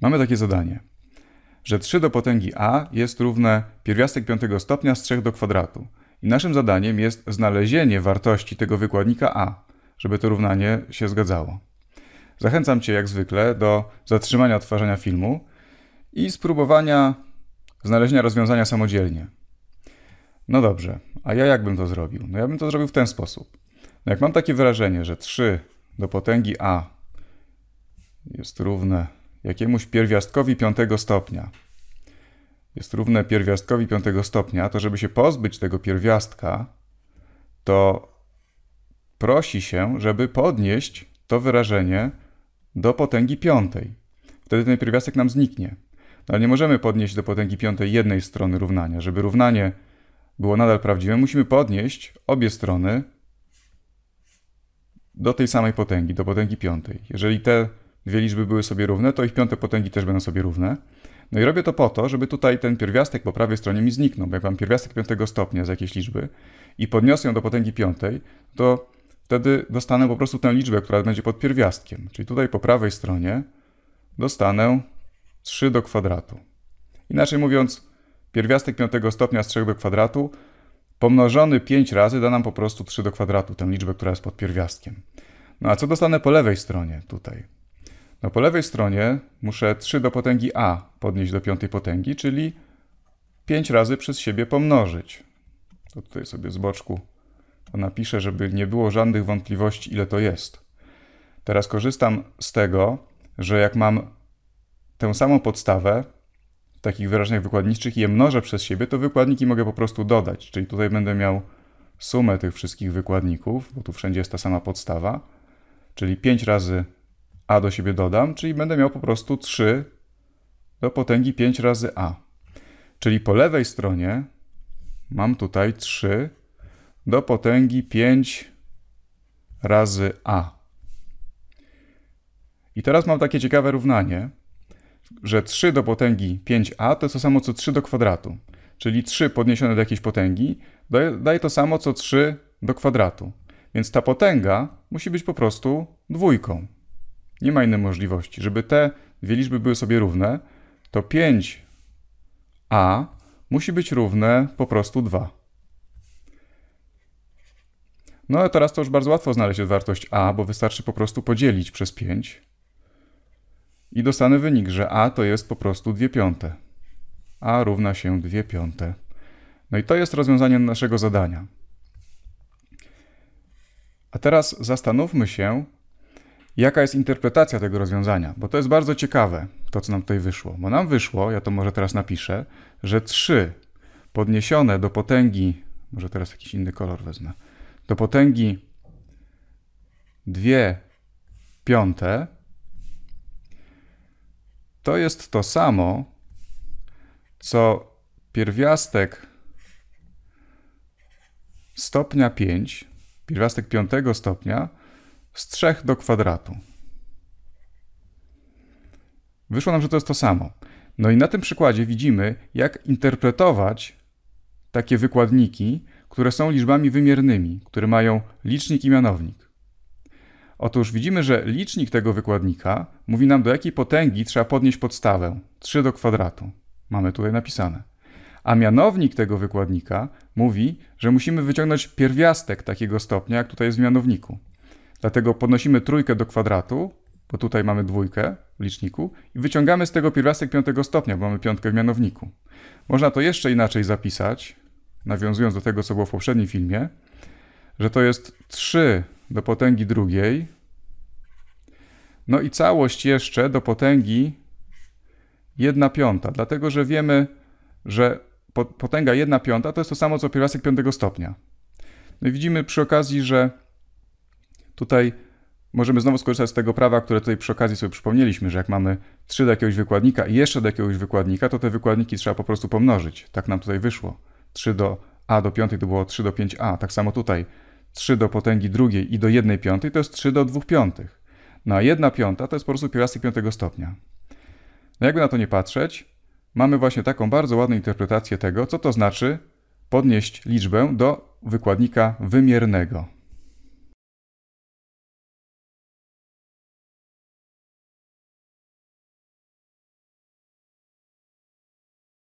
Mamy takie zadanie, że 3 do potęgi a jest równe pierwiastek piątego stopnia z 3 do kwadratu. I naszym zadaniem jest znalezienie wartości tego wykładnika a, żeby to równanie się zgadzało. Zachęcam Cię jak zwykle do zatrzymania odtwarzania filmu i spróbowania znalezienia rozwiązania samodzielnie. No dobrze, a ja jakbym to zrobił? No ja bym to zrobił w ten sposób. No jak mam takie wyrażenie, że 3 do potęgi a jest równe jakiemuś pierwiastkowi piątego stopnia jest równe pierwiastkowi piątego stopnia, to żeby się pozbyć tego pierwiastka, to prosi się, żeby podnieść to wyrażenie do potęgi piątej. Wtedy ten pierwiastek nam zniknie. No, ale nie możemy podnieść do potęgi piątej jednej strony równania. Żeby równanie było nadal prawdziwe, musimy podnieść obie strony do tej samej potęgi, do potęgi piątej. Jeżeli te dwie liczby były sobie równe, to ich piąte potęgi też będą sobie równe. No i robię to po to, żeby tutaj ten pierwiastek po prawej stronie mi zniknął, bo jak mam pierwiastek piątego stopnia z jakiejś liczby i podniosę ją do potęgi piątej, to wtedy dostanę po prostu tę liczbę, która będzie pod pierwiastkiem. Czyli tutaj po prawej stronie dostanę 3 do kwadratu. Inaczej mówiąc, pierwiastek piątego stopnia z 3 do kwadratu pomnożony 5 razy da nam po prostu 3 do kwadratu, tę liczbę, która jest pod pierwiastkiem. No a co dostanę po lewej stronie tutaj? No po lewej stronie muszę 3 do potęgi a podnieść do piątej potęgi, czyli 5 razy przez siebie pomnożyć. To tutaj sobie z boczku to napiszę, żeby nie było żadnych wątpliwości, ile to jest. Teraz korzystam z tego, że jak mam tę samą podstawę w takich wyrażeniach wykładniczych i je mnożę przez siebie, to wykładniki mogę po prostu dodać. Czyli tutaj będę miał sumę tych wszystkich wykładników, bo tu wszędzie jest ta sama podstawa, czyli 5 razy a do siebie dodam, czyli będę miał po prostu 3 do potęgi 5 razy a. Czyli po lewej stronie mam tutaj 3 do potęgi 5 razy a. I teraz mam takie ciekawe równanie, że 3 do potęgi 5a to to samo co 3 do kwadratu. Czyli 3 podniesione do jakiejś potęgi daje to samo co 3 do kwadratu. Więc ta potęga musi być po prostu dwójką. Nie ma innej możliwości. Żeby te dwie liczby były sobie równe, to 5a musi być równe po prostu 2. No a teraz to już bardzo łatwo znaleźć wartość a, bo wystarczy po prostu podzielić przez 5 i dostanę wynik, że a to jest po prostu 2 piąte. a równa się 2 piąte. No i to jest rozwiązanie naszego zadania. A teraz zastanówmy się, jaka jest interpretacja tego rozwiązania, bo to jest bardzo ciekawe, to co nam tutaj wyszło. Bo nam wyszło, ja to może teraz napiszę, że 3 podniesione do potęgi, może teraz jakiś inny kolor wezmę, do potęgi 2 piąte, to jest to samo, co pierwiastek stopnia 5, pierwiastek piątego stopnia, z 3 do kwadratu. Wyszło nam, że to jest to samo. No i na tym przykładzie widzimy, jak interpretować takie wykładniki, które są liczbami wymiernymi, które mają licznik i mianownik. Otóż widzimy, że licznik tego wykładnika mówi nam, do jakiej potęgi trzeba podnieść podstawę 3 do kwadratu. Mamy tutaj napisane. A mianownik tego wykładnika mówi, że musimy wyciągnąć pierwiastek takiego stopnia, jak tutaj jest w mianowniku. Dlatego podnosimy trójkę do kwadratu, bo tutaj mamy dwójkę w liczniku i wyciągamy z tego pierwiastek piątego stopnia, bo mamy piątkę w mianowniku. Można to jeszcze inaczej zapisać, nawiązując do tego, co było w poprzednim filmie, że to jest 3 do potęgi drugiej, no i całość jeszcze do potęgi 1 piąta, dlatego że wiemy, że potęga 1 piąta to jest to samo, co pierwiastek piątego stopnia. No i widzimy przy okazji, że Tutaj możemy znowu skorzystać z tego prawa, które tutaj przy okazji sobie przypomnieliśmy, że jak mamy 3 do jakiegoś wykładnika i jeszcze do jakiegoś wykładnika, to te wykładniki trzeba po prostu pomnożyć. Tak nam tutaj wyszło. 3 do a do 5 to było 3 do 5a. Tak samo tutaj. 3 do potęgi drugiej i do 1 piątej to jest 3 do 2 piątych. No a 1 piąta to jest po prostu pierwiastek piątego stopnia. No jakby na to nie patrzeć, mamy właśnie taką bardzo ładną interpretację tego, co to znaczy podnieść liczbę do wykładnika wymiernego.